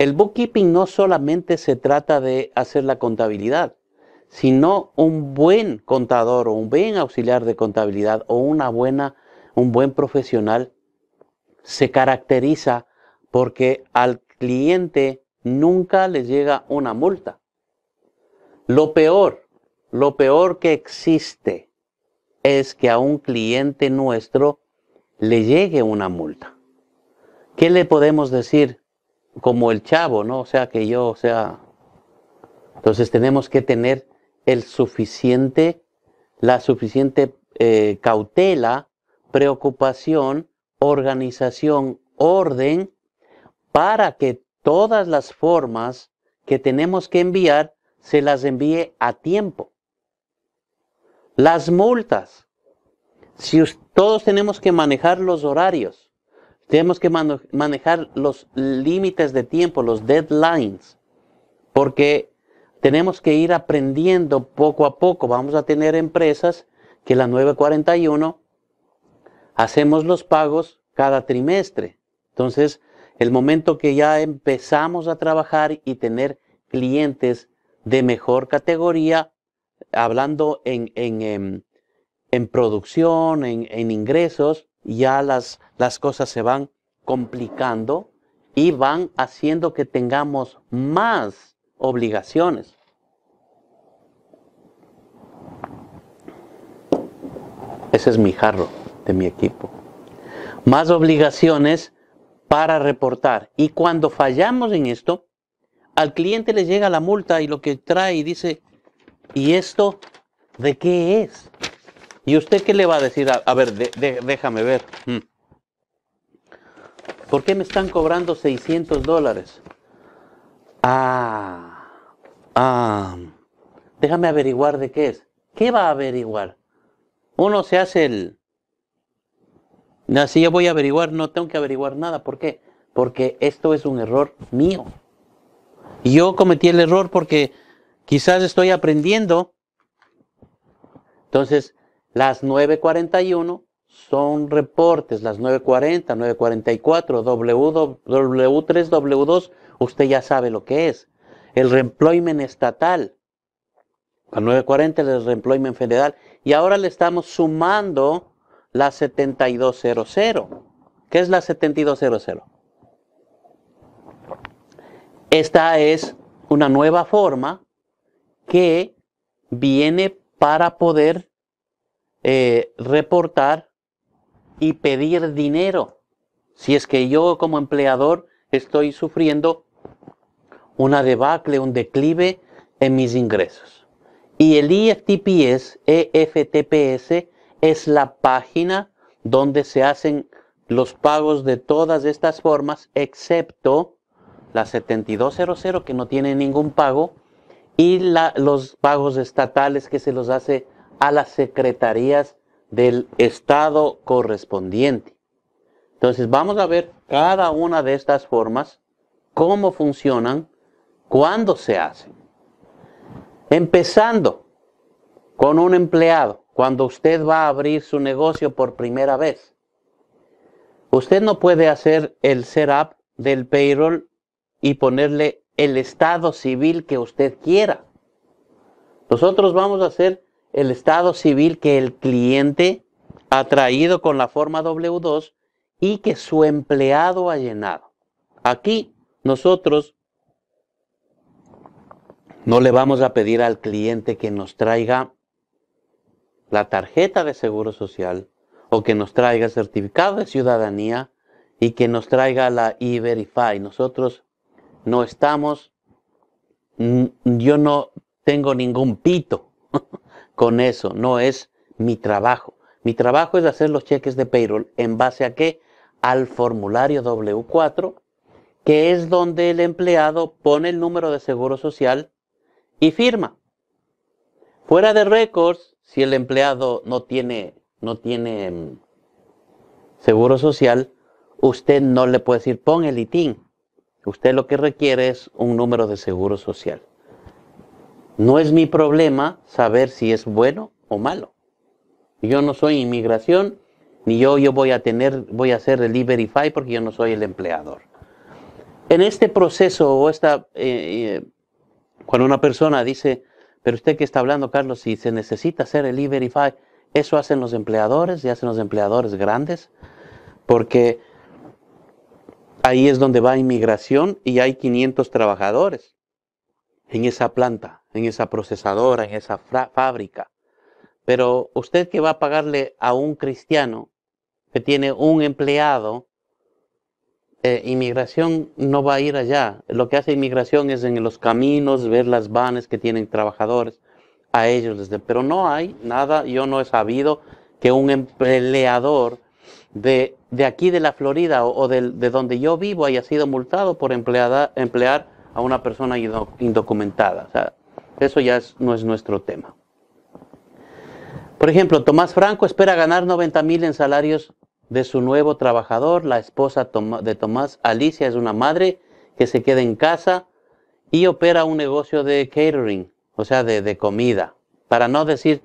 El bookkeeping no solamente se trata de hacer la contabilidad, sino un buen contador o un buen auxiliar de contabilidad o una buena, un buen profesional se caracteriza porque al cliente nunca le llega una multa. Lo peor, lo peor que existe es que a un cliente nuestro le llegue una multa. ¿Qué le podemos decir? como el chavo, ¿no? O sea, que yo, o sea, entonces tenemos que tener el suficiente, la suficiente eh, cautela, preocupación, organización, orden, para que todas las formas que tenemos que enviar se las envíe a tiempo. Las multas. Si todos tenemos que manejar los horarios, tenemos que manejar los límites de tiempo, los deadlines, porque tenemos que ir aprendiendo poco a poco. Vamos a tener empresas que la 941 hacemos los pagos cada trimestre. Entonces, el momento que ya empezamos a trabajar y tener clientes de mejor categoría, hablando en, en, en, em, en producción, en ingresos, ya las, las cosas se van complicando y van haciendo que tengamos más obligaciones. Ese es mi jarro de mi equipo. Más obligaciones para reportar. Y cuando fallamos en esto, al cliente le llega la multa y lo que trae y dice, ¿y esto de qué es? ¿Y usted qué le va a decir? A, ver, déjame ver. Mm. ¿Por qué me están cobrando 600 dólares? Ah, ah, déjame averiguar de qué es. ¿Qué va a averiguar? Uno se hace el... Así yo voy a averiguar, no tengo que averiguar nada. ¿Por qué? Porque esto es un error mío. Yo cometí el error porque quizás estoy aprendiendo. Entonces, las 9.41 son reportes, las 9.40, 9.44, W3, W2, usted ya sabe lo que es. El reemployment estatal, a 9.40 es el reemployment federal, y ahora le estamos sumando la 7200. ¿Qué es la 7200? Esta es una nueva forma que viene para poder eh, reportar y pedir dinero si es que yo como empleador estoy sufriendo una debacle, un declive en mis ingresos. Y el IFTPS, e EFTPS, es la página donde se hacen los pagos de todas estas formas, excepto la 7200 que no tiene ningún pago y los pagos estatales que se los hace a las secretarías del Estado correspondiente. Entonces vamos a ver cada una de estas formas, cómo funcionan, cuándo se hacen. Empezando con un empleado, cuando usted va a abrir su negocio por primera vez. Usted no puede hacer el setup del payroll y ponerle el estado civil que usted quiera. Nosotros vamos a hacer el estado civil que el cliente ha traído con la forma W2 y que su empleado ha llenado. Aquí nosotros no le vamos a pedir al cliente que nos traiga la tarjeta de seguro social o que nos traiga el certificado de ciudadanía y que nos traiga la e Nosotros no estamos, yo no tengo ningún pito con eso, no es mi trabajo. Mi trabajo es hacer los cheques de payroll en base a qué? Al formulario W4, que es donde el empleado pone el número de seguro social y firma. Fuera de récords, si el empleado no tiene, no tiene mm, seguro social, usted no le puede decir pon el ITIN. Usted lo que requiere es un número de seguro social. No es mi problema saber si es bueno o malo. Yo no soy inmigración, ni yo, yo voy a tener, voy a hacer porque yo no soy el empleador. En este proceso o esta, eh, eh, cuando una persona dice, pero usted que está hablando, Carlos, si se necesita hacer el iVerify eso hacen los empleadores y hacen los empleadores grandes, porque ahí es donde va inmigración y hay 500 trabajadores en esa planta, en esa procesadora, en esa fábrica. Pero usted que va a pagarle a un cristiano que tiene un empleado, eh, inmigración no va a ir allá. Lo que hace inmigración es en los caminos ver las vanes que tienen trabajadores. A ellos les Pero no hay nada, yo no he sabido que un empleador de, aquí de la Florida o, de, donde yo vivo haya sido multado por emplear a una persona indocumentada. O sea, eso ya no es nuestro tema. Por ejemplo, Tomás Franco espera ganar 90 mil en salarios de su nuevo trabajador. La esposa de Tomás, Alicia, es una madre que se queda en casa y opera un negocio de catering, o sea, de, comida, para no decir.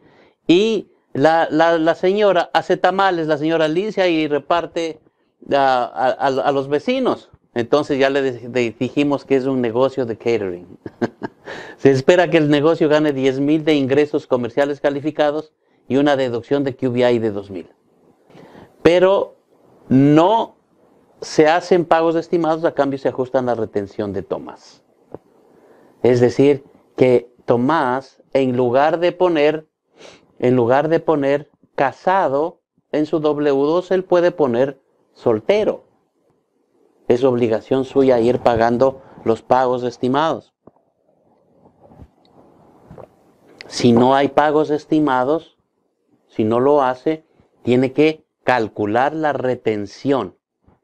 Y la, señora hace tamales, la señora Alicia, y reparte a los vecinos. Entonces ya le dijimos que es un negocio de catering. Se espera que el negocio gane 10 mil de ingresos comerciales calificados y una deducción de QBI de 2 mil. Pero no se hacen pagos estimados, a cambio se ajustan la retención de Tomás. Es decir, que Tomás, en lugar de poner, en lugar de poner casado en su W2, él puede poner soltero es obligación suya ir pagando los pagos estimados. Si no hay pagos estimados, si no lo hace, tiene que calcular la retención.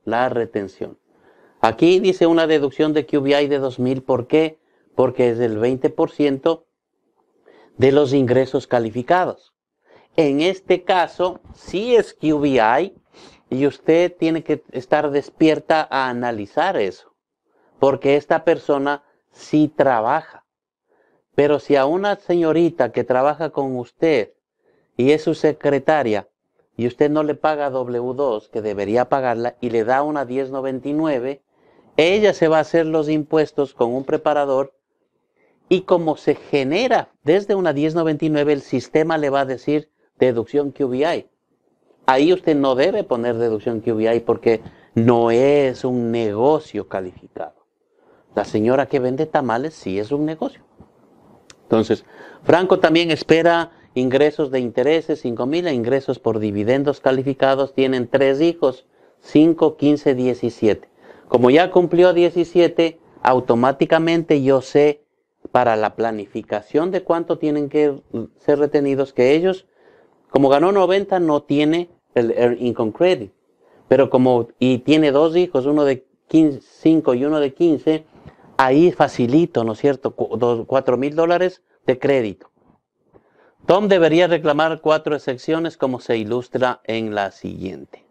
La retención. Aquí dice una deducción de QBI de 2000. ¿Por qué? Porque es el 20% de los ingresos calificados. En este caso, si es QBI, y usted tiene que estar despierta a analizar eso, porque esta persona sí trabaja. Pero si a una señorita que trabaja con usted y es su secretaria y usted no le paga W2, que debería pagarla, y le da una 1099, ella se va a hacer los impuestos con un preparador y como se genera desde una 1099, el sistema le va a decir deducción QBI. Ahí usted no debe poner deducción QBI porque no es un negocio calificado. La señora que vende tamales sí es un negocio. Entonces, Franco también espera ingresos de intereses, 5 mil, e ingresos por dividendos calificados. Tienen tres hijos, 5, 15, 17. Como ya cumplió 17, automáticamente yo sé para la planificación de cuánto tienen que ser retenidos que ellos, como ganó 90, no tiene el, income credit, Pero como, y tiene dos hijos, uno de 15, 5 y uno de 15, ahí facilito, ¿no es cierto?, 4 mil dólares de crédito. Tom debería reclamar cuatro excepciones como se ilustra en la siguiente.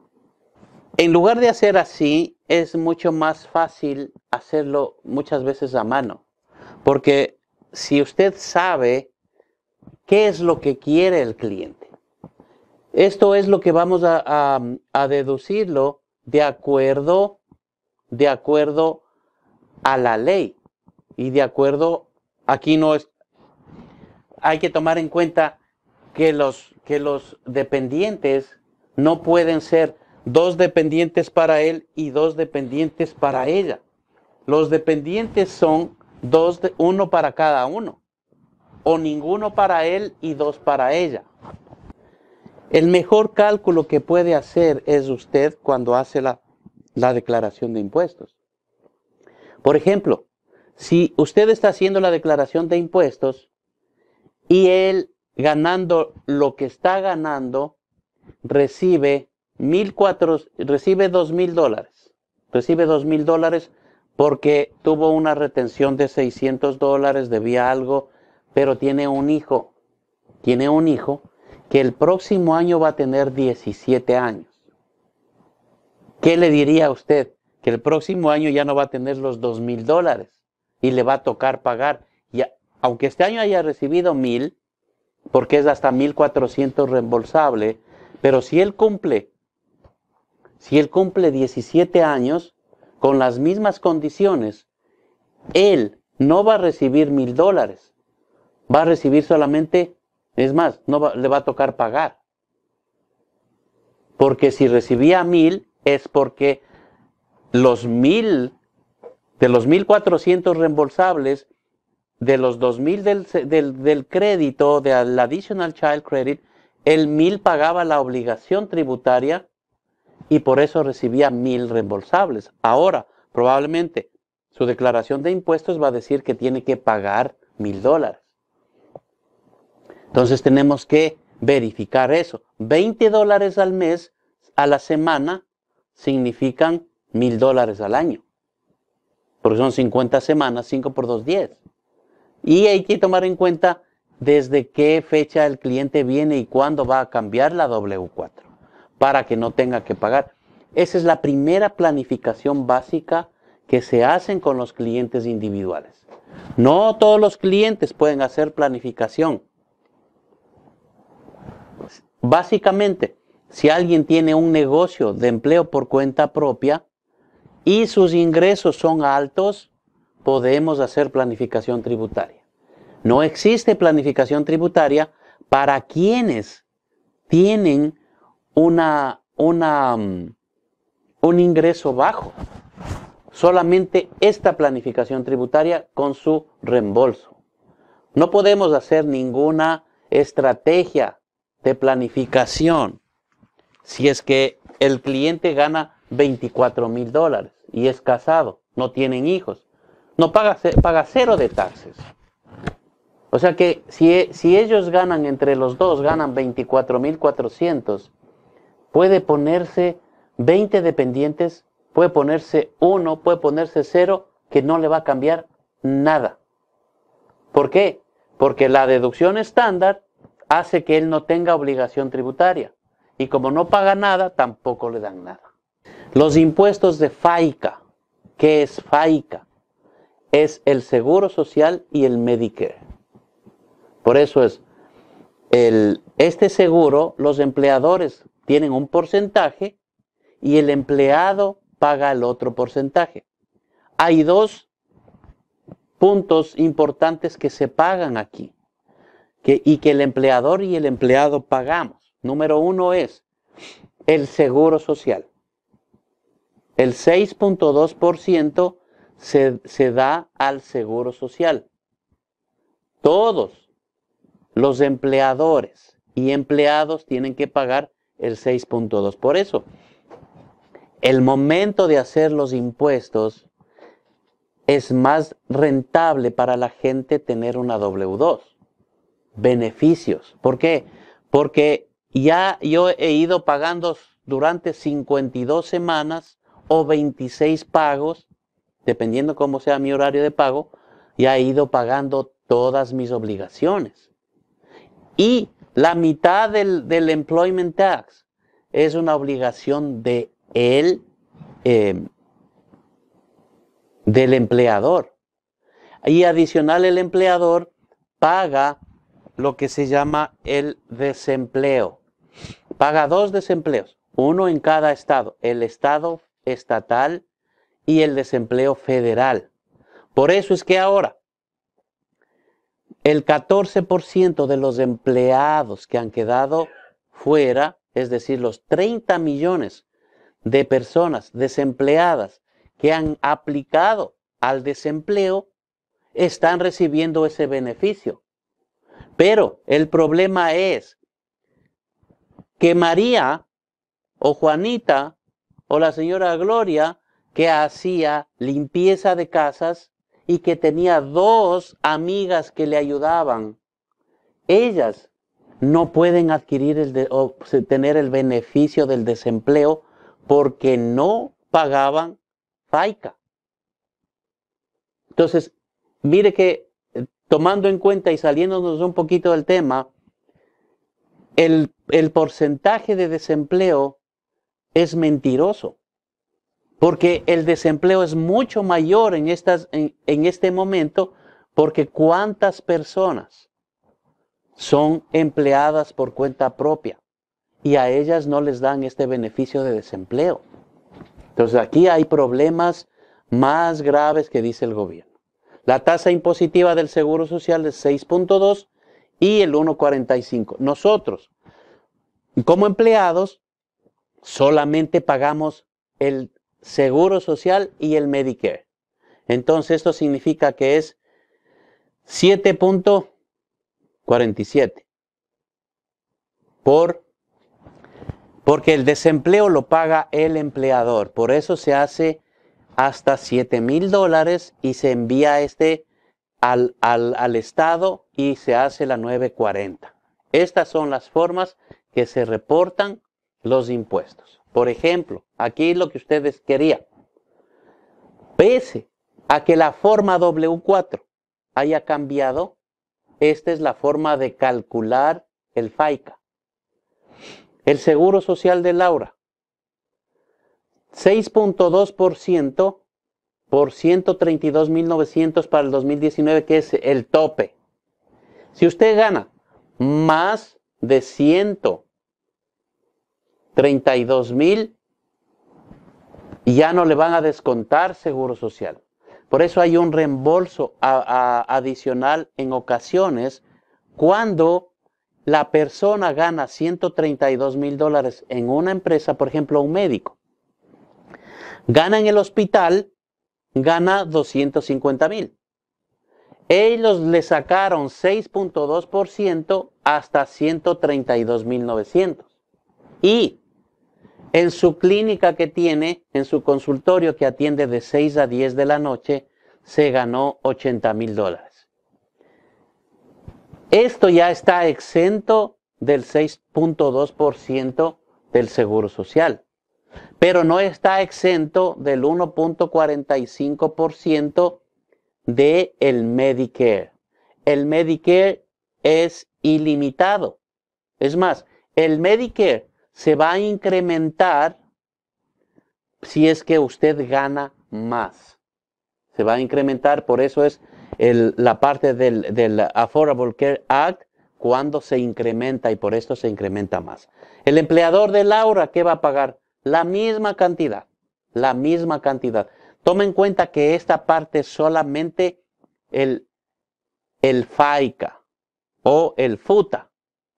En lugar de hacer así, es mucho más fácil hacerlo muchas veces a mano, porque si usted sabe qué es lo que quiere el cliente, esto es lo que vamos a, deducirlo de acuerdo, de acuerdo a la ley. Y de acuerdo, aquí no es, hay que tomar en cuenta que los, que los dependientes no pueden ser dos dependientes para él y dos dependientes para ella. Los dependientes son dos de, uno para cada uno, o ninguno para él y dos para ella. El mejor cálculo que puede hacer es usted cuando hace la, declaración de impuestos. Por ejemplo, si usted está haciendo la declaración de impuestos y él ganando lo que está ganando, recibe mil recibe dos mil dólares. Recibe dos mil dólares porque tuvo una retención de 600 dólares, debía algo, pero tiene un hijo. Tiene un hijo que el próximo año va a tener 17 años, ¿qué le diría a usted? Que el próximo año ya no va a tener los 2 mil dólares y le va a tocar pagar. aunque este año haya recibido mil, porque es hasta 1400 reembolsable, pero si él cumple, si él cumple 17 años con las mismas condiciones, él no va a recibir mil dólares, va a recibir solamente es más, no le va a tocar pagar. Porque si recibía mil, es porque los mil, de los mil cuatrocientos reembolsables, de los dos mil del, del crédito, del Additional Child Credit, el mil pagaba la obligación tributaria y por eso recibía mil reembolsables. Ahora, probablemente, su declaración de impuestos va a decir que tiene que pagar mil dólares. Entonces tenemos que verificar eso. 20 dólares al mes, a la semana, significan mil dólares al año. Porque son 50 semanas, 5 por 2, 10. Y hay que tomar en cuenta desde qué fecha el cliente viene y cuándo va a cambiar la W4 para que no tenga que pagar. Esa es la primera planificación básica que se hacen con los clientes individuales. No todos los clientes pueden hacer planificación. Básicamente, si alguien tiene un negocio de empleo por cuenta propia y sus ingresos son altos, podemos hacer planificación tributaria. No existe planificación tributaria para quienes tienen mm, un ingreso bajo. Solamente esta planificación tributaria con su reembolso. No podemos hacer ninguna estrategia de planificación. Si es que el cliente gana 24 mil dólares y es casado, no tienen hijos, no paga, paga cero de taxes. O sea que si, e, si ellos ganan entre los dos, ganan mil 24 400 puede ponerse 20 dependientes, puede ponerse uno, puede ponerse cero, que no le va a cambiar nada. ¿Por qué? Porque la deducción estándar hace que él no tenga obligación tributaria. Y como no paga nada, tampoco le dan nada. Los impuestos de FAICA. ¿Qué es FAICA? Es el Seguro Social y el Medicare. Por eso es, el, este seguro, los empleadores tienen un porcentaje y el empleado paga el otro porcentaje. Hay dos puntos importantes que se pagan aquí y que el empleador y el empleado pagamos. Número uno es el seguro social. El 6.2% se, se da al seguro social. Todos los empleadores y empleados tienen que pagar el 6.2. Por eso, el momento de hacer los impuestos es más rentable para la gente tener una W2 beneficios. ¿Por qué? Porque ya yo he ido pagando durante 52 semanas o 26 pagos, dependiendo cómo sea mi horario de pago, ya he ido pagando todas mis obligaciones. Y la mitad del, del employment tax es una obligación de él, em, del empleador. Y adicional el empleador paga lo que se llama el desempleo. Paga dos desempleos, uno en cada estado, el estado estatal y el desempleo federal. Por eso es que ahora el 14% de los empleados que han quedado fuera, es decir, los 30 millones de personas desempleadas que han aplicado al desempleo, están recibiendo ese beneficio. Pero el problema es que María o Juanita o la señora Gloria que hacía limpieza de casas y que tenía dos amigas que le ayudaban, ellas no pueden adquirir el o tener el beneficio del desempleo porque no pagaban FAICA. Entonces, mire que tomando en cuenta y saliéndonos un poquito del tema, el, porcentaje de desempleo es mentiroso, porque el desempleo es mucho mayor en, estas, en este momento, porque cuántas personas son empleadas por cuenta propia y a ellas no les dan este beneficio de desempleo. Entonces aquí hay problemas más graves que dice el gobierno. La tasa impositiva del Seguro Social es 6.2 y el 1.45. Nosotros, como empleados, solamente pagamos el Seguro Social y el Medicare. Entonces, esto significa que es 7.47 por porque el desempleo lo paga el empleador, por eso se hace hasta 7 mil dólares y se envía este al, al estado y se hace la 940. Estas son las formas que se reportan los impuestos. Por ejemplo, aquí lo que ustedes querían. Pese a que la forma W4 haya cambiado, esta es la forma de calcular el FAICA. El seguro social de Laura 6.2% por 132.900 para el 2019, que es el tope. Si usted gana más de 132.000, ya no le van a descontar seguro social. Por eso hay un reembolso adicional en ocasiones cuando la persona gana 132 mil dólares en una empresa, por ejemplo, un médico Gana en el hospital, gana 250 mil. Ellos le sacaron 6.2% hasta 132.900. Y en su clínica que tiene, en su consultorio que atiende de 6 a 10 de la noche, se ganó 80 mil dólares. Esto ya está exento del 6.2% del Seguro Social pero no está exento del 1.45% de el Medicare. El Medicare es ilimitado. Es más, el Medicare se va a incrementar si es que usted gana más. Se va a incrementar, por eso es la parte del, del Affordable Care Act cuando se incrementa y por esto se incrementa más. El empleador de Laura, ¿qué va a pagar? La misma cantidad, la misma cantidad. Toma en cuenta que esta parte solamente el, el FAICA o el FUTA,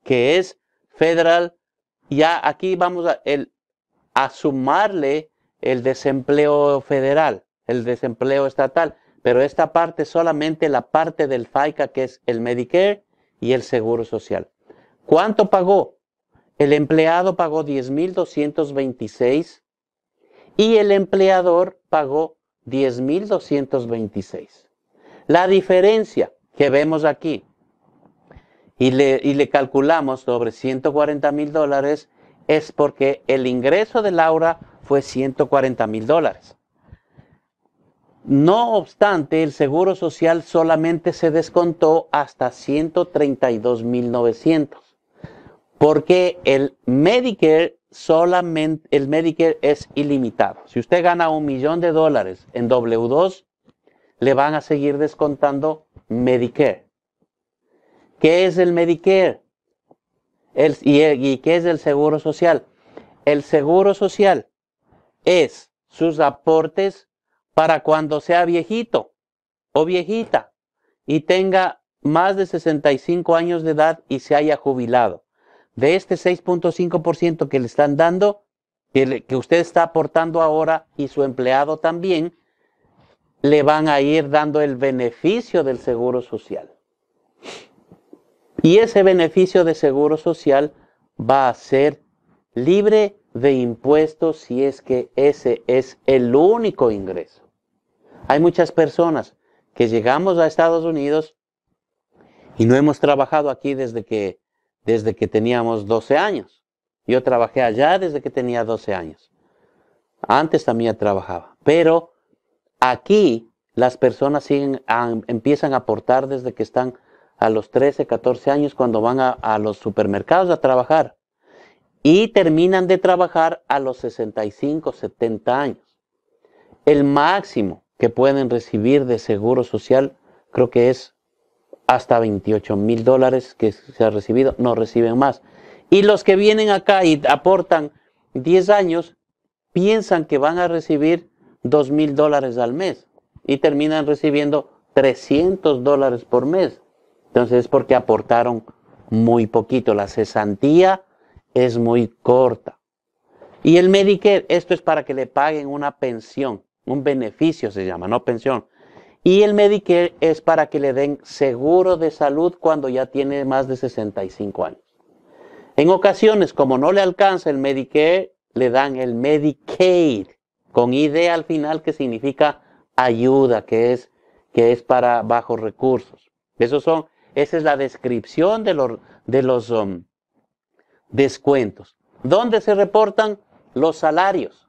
que es federal. Ya aquí vamos a, a sumarle el desempleo federal, el desempleo estatal, pero esta parte solamente la parte del FAICA, que es el Medicare y el Seguro Social. ¿Cuánto pagó? El empleado pagó 10.226 y el empleador pagó 10.226. La diferencia que vemos aquí y le, calculamos sobre 140 mil dólares es porque el ingreso de Laura fue 140 mil dólares. No obstante, el Seguro Social solamente se descontó hasta $132,900. Porque el Medicare solamente, el Medicare es ilimitado. Si usted gana un millón de dólares en W2, le van a seguir descontando Medicare. ¿Qué es el Medicare? ¿Y qué es el Seguro Social? El Seguro Social es sus aportes para cuando sea viejito o viejita y tenga más de 65 años de edad y se haya jubilado de este 6.5% que le están dando, que, que usted está aportando ahora y su empleado también, le van a ir dando el beneficio del seguro social. Y ese beneficio de seguro social va a ser libre de impuestos si es que ese es el único ingreso. Hay muchas personas que llegamos a Estados Unidos y no hemos trabajado aquí desde que desde que teníamos 12 años. Yo trabajé allá desde que tenía 12 años. Antes también trabajaba. Pero aquí las personas empiezan a aportar desde que están a los 13, 14 años cuando van a, a los supermercados a trabajar. Y terminan de trabajar a los 65, 70 años. El máximo que pueden recibir de seguro social creo que es hasta 28 mil dólares que se ha recibido, no reciben más. Y los que vienen acá y aportan 10 años, piensan que van a recibir 2 mil dólares al mes y terminan recibiendo 300 dólares por mes. Entonces es porque aportaron muy poquito. La cesantía es muy corta. Y el Medicare, esto es para que le paguen una pensión, un beneficio se llama, no pensión, y el Medicare es para que le den seguro de salud cuando ya tiene más de 65 años. En ocasiones, como no le alcanza el Medicare, le dan el Medicaid, con ID al final que significa ayuda, que es, que es para bajos recursos. Esos son, esa es la descripción de los, de los um, descuentos. ¿Dónde se reportan los salarios?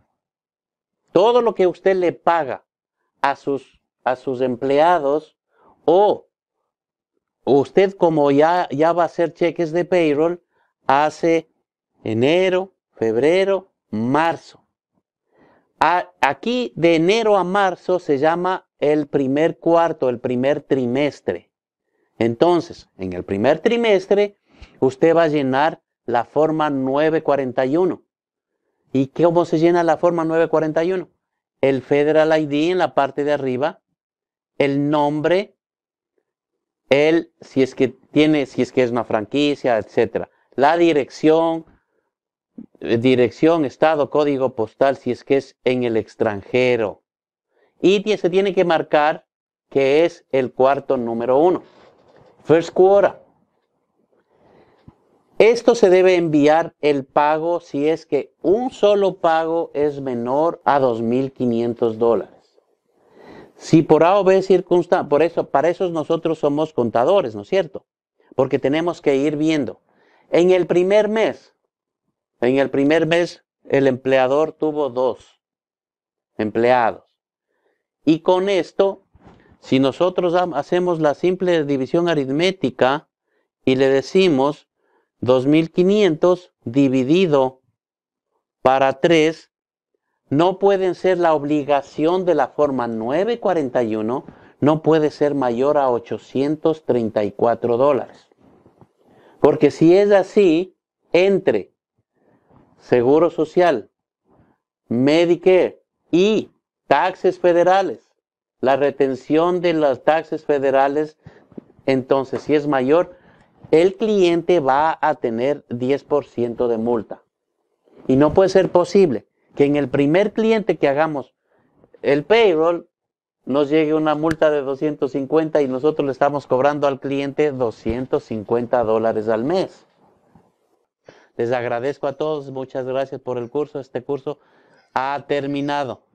Todo lo que usted le paga a sus a sus empleados o usted como ya, ya va a hacer cheques de payroll, hace enero, febrero, marzo. aquí de enero a marzo se llama el primer cuarto, el primer trimestre. Entonces, en el primer trimestre, usted va a llenar la forma 941. ¿Y cómo se llena la forma 941? El Federal ID en la parte de arriba el nombre, el, si es que tiene, si es que es una franquicia, etcétera. La dirección, dirección, estado, código postal, si es que es en el extranjero. Y se tiene que marcar que es el cuarto número uno. First quarter. Esto se debe enviar el pago si es que un solo pago es menor a 2.500 dólares. Si por A o B circunstancia, por eso, para eso nosotros somos contadores, ¿no es cierto? Porque tenemos que ir viendo. En el primer mes, en el primer mes, el empleador tuvo dos empleados. Y con esto, si nosotros hacemos la simple división aritmética y le decimos 2500 dividido para 3, no pueden ser la obligación de la forma 941, no puede ser mayor a 834 dólares. Porque si es así, entre Seguro Social, Medicare y taxes federales, la retención de las taxes federales, entonces si es mayor, el cliente va a tener 10% de multa. Y no puede ser posible que en el primer cliente que hagamos el payroll, nos llegue una multa de 250 y nosotros le estamos cobrando al cliente 250 dólares al mes. Les agradezco a todos, muchas gracias por el curso. Este curso ha terminado.